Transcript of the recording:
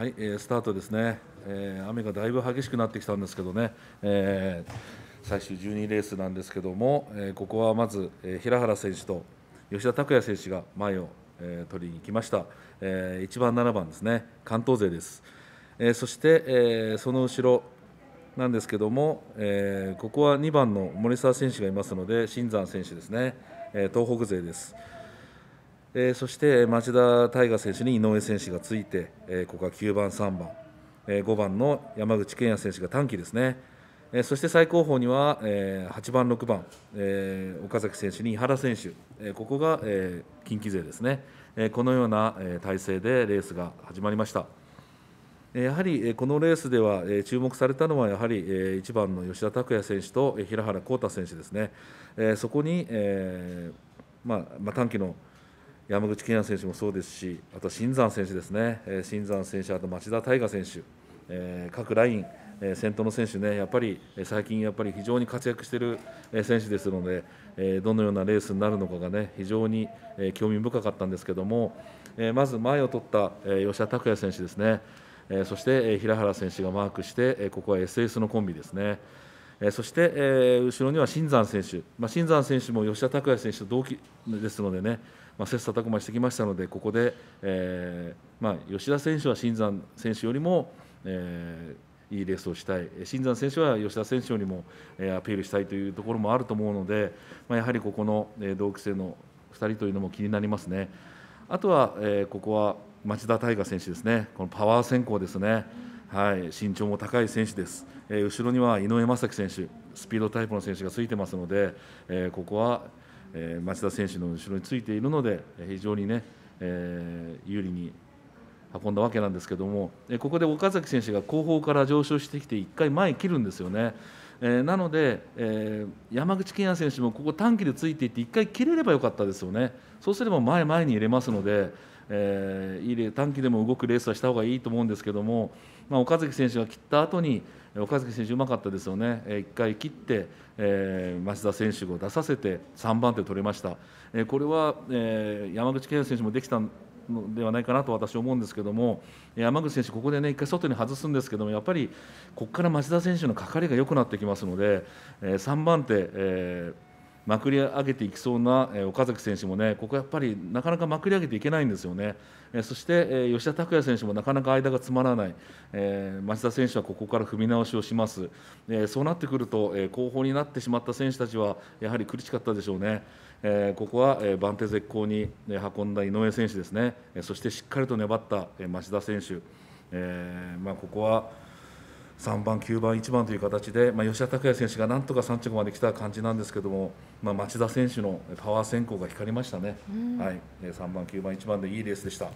はい、えー、スタートですね、え雨がだいぶ激しくなってきたんですけどね、え最終12レースなんですけども、えここはまず、え平原選手と吉田拓也選手が前を、え取りに来ました、え1番、7番ですね、関東勢です。えそして、えその後ろなんですけども、えここは2番の森澤選手がいますので、新山選手ですね、え東北勢です。えー、そして町田大河選手に井上選手がついて、えー、ここは9番、3番、えー、5番の山口健也選手が短期ですね、えー、そして最高峰には、えー、8番、6番、えー、岡崎選手に井原選手、えー、ここが、えー、近畿勢ですね、えー、このような、えー、体制でレースが始まりました。やはりこのレースでは注目されたのはやはり1番の吉田拓也選手と平原康太選手ですね、そこに、まあ、短期の山口健也選手もそうですし、あと新山選手ですね、えー、新山選手、あと町田大河選手、えー、各ライン、えー、先頭の選手ね、やっぱり最近、やっぱり非常に活躍している選手ですので、えー、どのようなレースになるのかがね、非常に、え興味深かったんですけども、えー、まず前を取った、え吉田拓也選手ですね、えー、そして、え平原選手がマークして、えここは SS のコンビですね。そして、え後ろには新山選手、まあ、新山選手も吉田拓也選手と同期ですのでね、まあ、切磋琢磨してきましたので、ここで、えー、まあ、吉田選手は新山選手よりも、えー、いいレースをしたい、新山選手は吉田選手よりも、えアピールしたいというところもあると思うので、まやはりここの、え同期生の2人というのも気になりますね。あとは、えここは町田大河選手ですね、このパワー選考ですね。はい、身長も高い選手です、えー、後ろには井上正樹選手、スピードタイプの選手がついてますので、えー、ここは、えー、町田選手の後ろについているので、非常にね、えー、有利に運んだわけなんですけども、えー、ここで岡崎選手が後方から上昇してきて、1回前切るんですよね。えー、なので、えー、山口健也選手もここ短期でついていって1回切れればよかったですよね、そうすれば前、前に入れますので、えー、いい短期でも動くレースはした方がいいと思うんですけども、まあ、岡崎選手が切った後に岡崎選手、うまかったですよね、1回切って、えー、増田選手を出させて3番手取れました、えー、これは、えー、山口健選手もできたのではないかなと私は思うんですけども山口選手、ここでね1回外に外すんですけどもやっぱりここから増田選手のかかりが良くなってきますので、えー、3番手、えーまくり上げていきそうな、え岡崎選手もね、ここやっぱりなかなかまくり上げていけないんですよね、えそして、え吉田拓也選手もなかなか間が詰まらない、え町田選手はここから踏み直しをします、そうなってくると、え後方になってしまった選手たちは、やはり苦しかったでしょうね。えここは、え番手絶好に運んだ井上選手ですね、そしてしっかりと粘った町田選手、えまあ、ここは3番、9番、1番という形で、まあ、吉田拓也選手がなんとか3着まで来た感じなんですけども、まあ、町田選手のパワー選考が光りましたね、はい、3番、9番、1番でいいレースでした。